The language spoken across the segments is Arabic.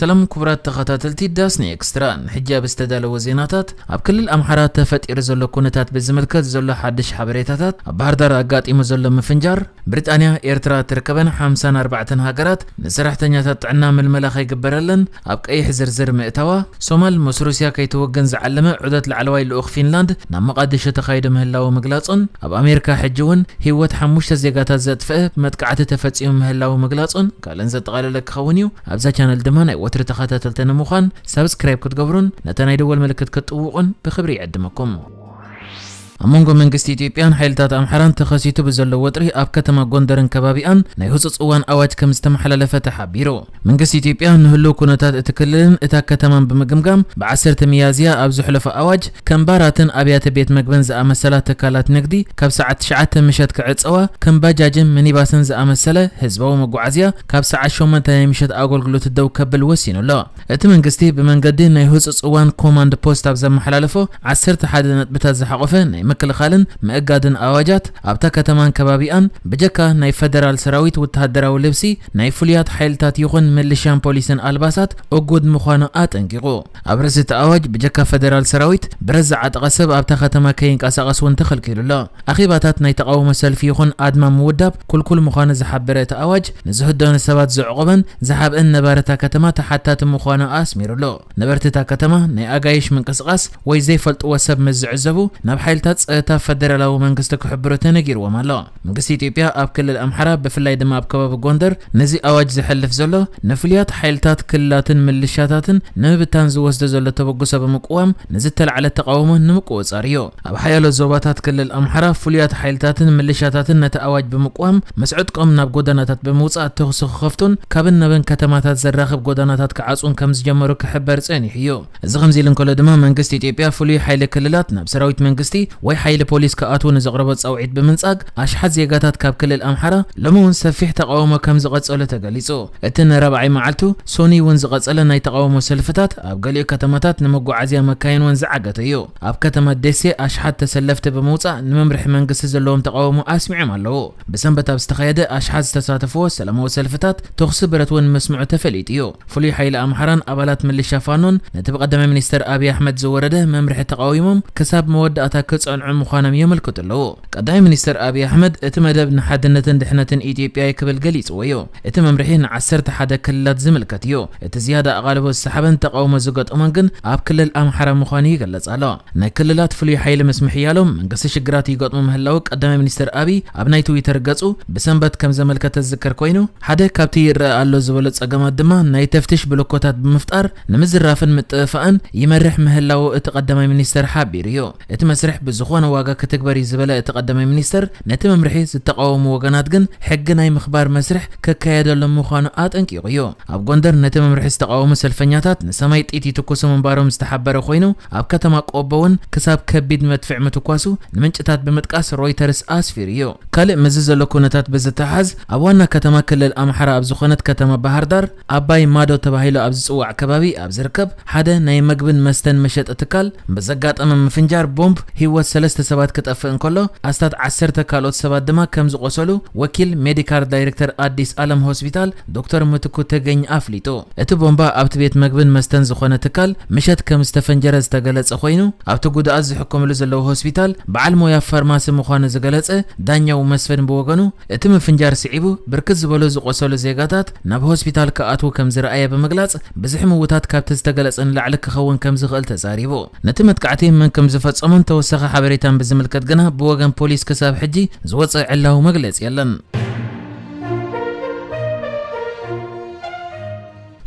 سلام كبرات تخاتاتلتي داسني اكستران حجاب استدال وزيناتات اب كل الامحارات تفتير زلو كونتات بالزملكات زلو حدش حبريتاتات بحر دار اقاطيمو زلو مفنجار بريطانيا ايرترا تركبن 54 هاجرات نسرحتኛታት ጥዕና ምልመላ ከይግበረለን ኣብ ቀይሕ ዝርዝር ምእታዋ ሶማል ምስ ሩስያ ከይትወገን ዝዓለመ ዑደት ላዕለዋይ ልኡኽ ፊንላንድ ናብ መቓደሾ ተኻይደ ምህላዊ ምግላጹን ኣብ ኣሜሪካ ሕጂ እውን ህይወት ሓሙሽተ ዜጋታት ዘጥፍአ መጥቃዕቲ ተፈጺሙ ምህላዊ ምግላጹን ካልእን ዘጠቓለለ ክኸውን እዩ ኣብዛ ቻነል ድማ ናይ كوتر تخاتتلتنا مخان سبسكرايب كتقبرون نتنا يدول ملكت كتقوقن بخبري عدمكم أمونغو منغستي إثيوبيان حيلتات أمحران تو بزرگ وطري أب كتما غوندرن كبابيان ناي هوصص أوان أواج كم استمحللفة تحبيرو منغستي إثيوبيان نهلو كونتات اتكلن اتا كتما بمغمغم با عصرت میازیا أب زحلف أواج آبیات بیت مجبن مغبن زأمسلات تکالات نقدی کب ساعت شعات مشت كعصوا كم باجاجن منيباسن زأمسله حزبو مغعزيا كاب ساعة 8 مشت أغلغلوت الدو كبل وسينولو እቲ መንግስቲ ብመንገዲ ናይ ህፁፅ پست ኮማንድ ፖስት ኣብ ዘመሓላለፎ 11 ነጥብታት ዝሓቆፈ نیم مكل خالن مأقادن آواجات أبتا كتمان كبابيان بجكا ناي فدرال سراويت وتهدرا ولبسي ناي فليات حيل تاتيغن ملشان بوليسن ألباسات أقود مخوانو آت انقيقو أبرزت آواج بجكا فدرال سراويت برز عاد غسب أبتا كتما كين كاسا غسون تخل كيلو لا أخيباتات ناي تقاوم سلفيغن آدما مودب كل كل مخوان زحب بريت آواج نزهد دون سبات زعقبا زحب إن نبارتا كتما تحتى تمخوانو آس ميرو لا نبارتا كتما ناي أقايش من قصقص ويزيفلت وسب مزعزبو نبحيل تات ፀጥታ ፈደራላዊ መንግስቲ ክሕብሮ ተነጊርዎም ኣሎ መንግስቲ ኢትዮጵያ ኣብ ክልል ኣምሓራ ብፍላይ ድማ ኣብ ከባቢ ጎንደር ነዚ ኣዋጅ ዝሕልፍ ዘሎ ንፍሉያት ሓይልታት ክልላትን ምልሻታትን ንብብታን ዝወስደ ዘሎ ተበግሶ ብምቅዋም ንዝተላዕለ ተቃውሞ ንምቁፅጻር እዩ ኣብ ሓያሎ ዞባታት ክልል ኣምሓራ ፍሉያት ሓይልታትን ምልሻታትን ነቲ ኣዋጅ ብምቅዋም መስዕጥቆም ናብ ጎደናታት ብምውፃእ ተኽሲ ክኸፍቱን ካብን ናብን ከተማታት ዘራኽብ ጎደናታት ክዓፁን ከም ዝጀመሩ ክሕበር ፀኒሕ እዩ እዚ ከምዚ ኢሉ እንከሎ ድማ መንግስቲ ኢትዮጵያ ፍሉይ ሓይሊ ክልላት ናብ ሰራዊት መንግስቲ ወይ ሓይሊ ፖሊስ ክኣትዉ ንዘቕረበ ጻውዒት ብምንጻግ ኣሽሓት ዜጋታት ካብ ክልል ኣምሓራ ሎሚ እውን ሰፊሕ ተቃውሞ ከም ዝቐጸሎ ተገሊጹ እቲ ንረብዓይ መዓልቱ ሶኒ እውን ዝቐጸለ ናይ ተቃውሞ ሰልፍታት ኣብ ገሊኡ ከተማታት ንመጓዓዝያ መካይን እውን ዝዓገተ እዩ ኣብ ከተማ ደሴ ኣሽሓት ተሰለፍቲ ብምውፃእ ንመምርሒ መንግስቲ ዘለዎም ተቃውሞ ኣስሚዖም ኣለዉ ብሰንበት ኣብ ዝተኻየደ ኣሽሓት ዝተሳተፍዎ ሰላማዊ ሰልፍታት ተኽሲ ብረት እውን መስምዑ ተፈሊጥ እዩ ፍሉይ ሓይሊ ኣምሓራን ኣባላት ምልሻ ፋኖን ነቲ ብቀዳማይ ሚኒስትር ኣብዪ ኣሕመድ ዝወረደ መምርሒ ተቃዊሞም ክሳብ መወዳእታ ክጸ ምስኣን ዕም ምዃኖም የመልክቱ ኣለዉ ቀዳማይ ሚኒስትር ኣብዪ ኣሕመድ እቲ መደብ ንሓድነትን ድሕነትን ኢትዮጵያ ክብል ገሊፅዎ እዩ እቲ መምርሒ ንዓሰርተ ሓደ ክልላት ዝምልከት እዩ እቲ ዝያዳ ኣቓልቦ ዝሰሓበን ተቃውሞ ዝገጥሞን ግን ኣብ ክልል ኣምሓራ ምዃኑ ይገለጽ ኣሎ ናይ ክልላት ፍሉይ ሓይሊ ምስ ምሕያሎም መንግስቲ ሽግራት ይገጥሙ ምህላው ቀዳማይ ሚኒስትር ኣብዪ ኣብ ናይ ትዊተር ገጹ ብሰንበት ከም ዘመልከተ ዝዝክር ኮይኑ ሓደ ካብቲ ይረአ ኣሎ ዝበሎ ጸገማት ድማ ናይ ተፍትሽ ብልኮታት ብምፍጣር ንምዝራፍን ምጥፍፋእን ይመርሕ ምህላው እቲ ቀዳማይ ሚኒስትር ሓቢሩ እዩ እቲ መስርሕ ብዙ زخوان واقع كتكبري زبلة تقدم المينستر نتم مرحي ستقاوم وقنات قن حق ناي مخبار مسرح ككايد اللموخان آت انكي غيو اب قندر نتم مرحي ستقاوم سلفنياتات نسميت ايتي تكوسو من بارو مستحبار اخوينو اب كتما قوبون كساب كبيد مدفع متوكاسو نمنش اتات بمتقاس رويترس اس في ريو كالي مزيز اللوكو نتات بزتحاز اب وانا كتما كل الامحرا اب زخوانت كتما بهاردار اب باي مادو تباهيلو اب زسوع كبابي اب زركب حدا ناي مقبن مستن مشت اتكال بزقات امام مفنجار بومب هي ሰለስተ ሰባት ክጠፍእ እንከሎ ኣስታት ዓሰርተ ካልኦት ሰባት ድማ ከም ዝቆሰሉ ወኪል ሜዲካር ዳይሬክተር ኣዲስ ዓለም ሆስፒታል ዶክተር ምትኩ ተገኝ ኣፍሊጡ እቲ ቦምባ ኣብቲ ቤት ምግብን መስተን ዝኾነ ትካል ምሸት ከም ዝተፈንጀረ ዝተገለጸ ኮይኑ ኣብቲ ጉድኣት ዝሕከምሉ ዘለዎ ሆስፒታል በዓል ሞያ ፋርማሲ ምዃኑ ዝገለጸ ዳኛው መስፍን ብወገኑ እቲ ምፍንጃር ስዒቡ ብርክት ዝበሉ ዝቆሰሉ ዜጋታት ናብ ሆስፒታል ክኣትዉ ከም ዝረኣየ ብምግላጽ ብዙሕ ምውታት ካብቲ ዝተገለጸ ንላዕሊ ክኸውን ከም ዝኽእል ተዛሪቡ ነቲ መጥቃዕቲ መን ከም ዝፈጸሞን ተወሳኺ حبريتان بزملكت جنا بوغن بوليس كساب حجي زوطع الله مجلس يلن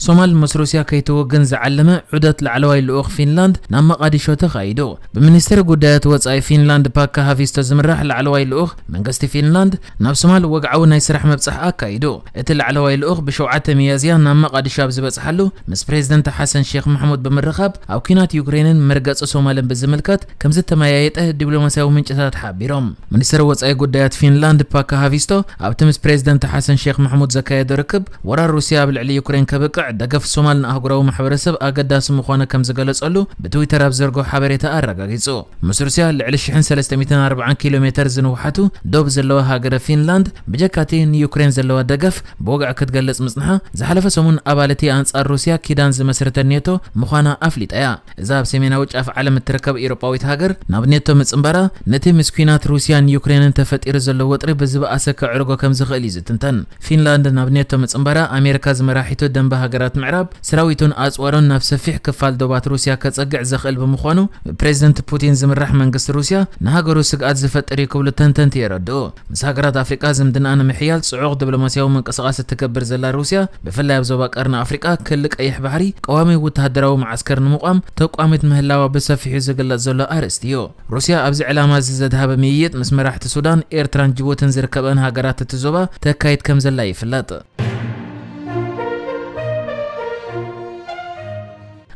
ሶማል ምስ ሩስያ ከይትወግን ዝዓለመ ዑደት ላዕለዋይ ልኡኽ ፊንላንድ ናብ መቓዲሾ ተኻይዱ ብሚኒስትሪ ጉዳያት ወጻኢ ፊንላንድ ፓካ ሃፊስቶ ዝምራሕ ላዕለዋይ ልኡኽ መንግስቲ ፊንላንድ ናብ ሶማል ወግዓዊ ናይ ስራሕ መብፅሕ ኣካይዱ እቲ ላዕለዋይ ልኡኽ ብ7 ሚያዝያ ናብ መቓዲሾ ኣብ ዝበፅሓሉ ምስ ፕሬዚደንት ሓሰን ሼክ መሕሙድ ብምርኻብ ኣብ ኩናት ዩክሬንን መርገፂ ሶማልን ብዝምልከት ከም ዝተመያየጠ ዲፕሎማስያዊ ምንጭታት ሓቢሮም ሚኒስትሪ ወጻኢ ጉዳያት ፊንላንድ ፓካ ሃፊስቶ ኣብቲ ምስ ፕሬዚደንት ሓሰን ሼክ መሕሙድ ዘካየደ ርክብ ወራር ሩስያ ኣብ ልዕሊ ዩክሬን ከብቅዕ ዕደገፍ ሶማልን ኣህጉራዊ ማሕበረሰብ ኣገዳሲ ምዃነ ከም ዝገለጸሉ ብትዊተር ኣብ ዘርግሖ ሓበሬታ ኣረጋጊጹ ምስ ሩስያ ልዕሊ 1340 ኪሎ ሜተር ዝንውሓቱ ዶብ ዘለዋ ሃገረ ፊንላንድ ብጀካቲ ንዩክሬን ዘለዋ ደገፍ ብወግዕ ክትገልጽ ምጽንሓ ዝሓለፈ ሰሙን ኣባለቲ ኣንጻር ሩስያ ኪዳን ዝመስርተ ኔቶ ምዃና ኣፍሊጣ እያ እዛ ኣብ ሰሜናዊ ጫፍ ዓለም እትርከብ ኤሮጳዊት ሃገር ናብ ኔቶ ምጽምበራ ነቲ ምስኪናት ሩስያን ዩክሬንን ተፈጢሩ ዘሎ ወጥሪ ብዝበኣሰ ከዕርጎ ከም ዝኽእል እዩ ዝትንተን ፊንላንድ ናብ ኔቶ ምጽምበራ ኣሜሪካ ዝመራሒቱ ደንበ ሃገራ ሃገራት ምዕራብ ሰራዊቱን ኣፅዋሮን ናብ ሰፊሕ ክፋል ዶባት ሩስያ ከፀግዕ ዘኽእል ብምዃኑ ፕሬዚደንት ፑቲን ዝምራሕ መንግስቲ ሩስያ ንሃገሩ ስግኣት ዝፈጥር እዩ ክብሉ ተንተንቲ የረድኡ ምስ ሃገራት ኣፍሪቃ ዝምድንኣ ንምሕያል ፅዑቕ ዲፕሎማስያዊ ምንቅስቓስ እትገብር ዘላ ሩስያ ብፍላይ ኣብ ዞባ ቀርኒ ኣፍሪቃ ክሊ ቀይሕ ባሕሪ ቀዋሚ ወተሃደራዊ መዓስከር ንምቋም ተቋሚት ምህላዋ ብሰፊሑ ዝግለጽ ዘሎ ኣርእስቲ እዩ ሩስያ ኣብዚ ዕላማ እዚ ዘድሃበ ምይይጥ ምስ መራሕቲ ሱዳን ኤርትራን ጅቡትን ዝርከበን ሃገራት እቲ ዞባ ተካይድ ከም ዘላ ይፍለጥ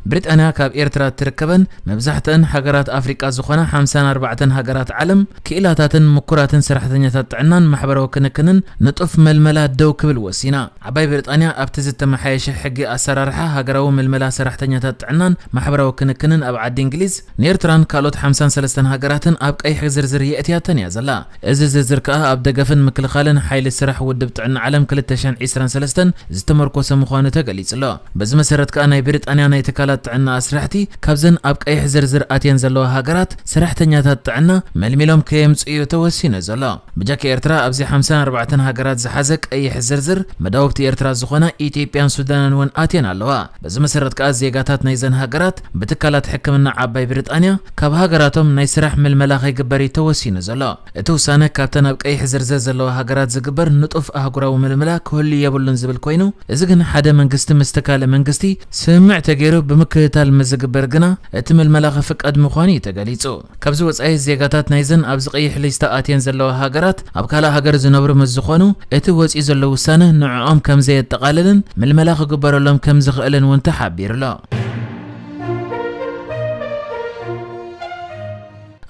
بريطانيا كاب إيرترا تركبن مبزحتن هجرات أفريقيا زخنا حمسان أربعة هجرات علم كإلاتات مكرات سرحتن عنان محبر وكنكنن نطف ململات دو كبل وسينا عباي بريطانيا أبتزت محايش حقي أسرارحة هجروا ململا سرحتن عنان محبر وكنكنن أبعد عد إنجليز نيرتران كالوت حمسان سلستن هجراتن أب أي حزرزر يأتياتن يا زلا إز زرزر كأه أب دقفن مكلخالن حيل السرح ودبت عن عالم كل تشان عسران سلستن زتمركوس مخانة تقليس الله بزمسرت كأنا بريطانيا نيتكالات تعنى سرحتي كابزن أبقى يحزر زرقاتين زلو هاقرات سرحتنياتات تعنى ملميلوم كيمس إيو توسين زلو بجاك إرترا أبزي حمسان ربعتن هاقرات زحزك أي حزر زر مداوبتي إرترا زخونا إيتيبيان سودان ون آتين اللوا بزمسرت كأز زيقاتات نيزن هاقرات بتكالات حكمنا عباي بريطانيا كاب هاقراتهم نيسرح ململاخي قبري توسين زلو اتوسانا كابتن أبقى يحزر زر زلو هاقرات زقبر نطف أهقراو ململا كل يبلن زبل كوينو إزقن حدا منقست مستكال منقستي سمعت غيره بمك ምክትታል ምዝግበር ግና እቲ ምልመላኸ ፍቃድ ምዃኑ እዩ ተገሊጹ ካብዚ ወጻኢ ዜጋታት ናይዘን ኣብዚ ቀይሕ ልጅ ተኣትየን ዘለዋ ሃገራት ኣብ ካልእ ሃገር ዝነብሩ ምስ ዝኾኑ እቲ ወፂኡ ዘሎ ውሳነ ንዕኦም ከም ዘየጠቓልልን ምልመላ ክግበረሎም ከም ዝኽእልን እውን ተሓቢሩ ኣሎ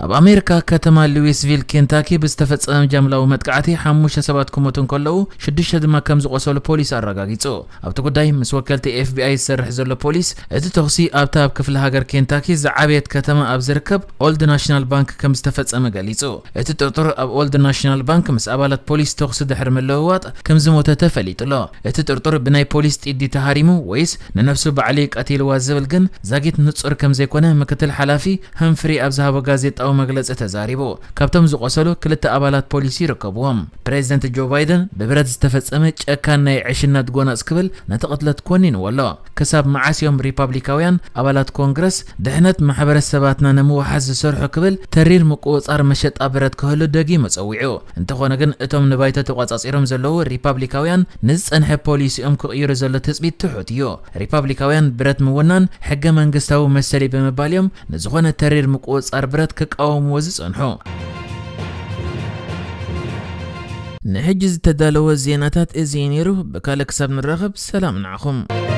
ኣብ ኣሜሪካ ከተማ ሉዊስቪል ኬንታኪ ብዝተፈጸመ ጀምላዊ መጥቃዕቲ ሓሙሽተ ሰባት ክሞቱ እንከለዉ ሽዱሽተ ድማ ከም ዝቆሰሉ ፖሊስ ኣረጋጊጹ ኣብቲ ጉዳይ ምስ ወከልቲ ኤፍቢኣይ ዝሰርሕ ዘሎ ፖሊስ እቲ ተኽሲ ኣብታ ኣብ ክፍለ ሃገር ኬንታኪ ዝዓበየት ከተማ ኣብ ዝርከብ ኦልድ ናሽናል ባንክ ከም ዝተፈጸመ ገሊጹ እቲ ጥርጡር ኣብ ኦልድ ናሽናል ባንክ ምስ ኣባላት ፖሊስ ተኽሲ ድሕሪ ምልውዋጥ ከም ዝሞተ ተፈሊጡ ኣሎ እቲ ጥርጡር ብናይ ፖሊስ ጢዲ ተሃሪሙ ወይስ ንነፍሱ ባዕሊ ቀቲልዋ ዝብል ግን ዛጊት ንጹር ከም ዘይኮነ ምክትል ሓላፊ ሃንፍሪ ኣብ ዝሃቦ ጋዜጣዊ مغلظ اتزاريبو كابتم زقسلو كلت ابالات بوليسي ركبوهم بريزيدنت جو بايدن ببرت استفصمه ጨካን ናይ ዕሽነት ጎናጽ ክብል ነቲ ቅትለት ኮኒኑ ኣሎ ክሳብ መዓስዮም ሪፓብሊካውያን ኣባላት ኮንግረስ ድሕነት ማሕበረሰባትና ንምውሓዝ ዝሰርሑ ክብል ተሪር ምቁፅጻር መሸጣ ብረት ክህሉ ደጊሙ ፀዊዑ እንተኾነ ግን እቶም ንባይተ ተቋጻፂሮም ዘለዉ ሪፓብሊካውያን ንዝጸንሐ ፖሊሲኦም ክቕይሩ ዘሎ ትፅቢት ትሑት እዩ ሪፓብሊካውያን ብረት ምውናን ሕገ መንግስታዊ መሰሊ ብምባል እዮም ንዝኾነ ተሪር ምቁፅጻር ብረት ክቃ ተቃውሞ ዝጸንሑ ንሕጂ ዝተዳለወ ዜናታት እዙ ነይሩ ብካልእ ክሳብ ንራኸብ ሰላም ንዓኹም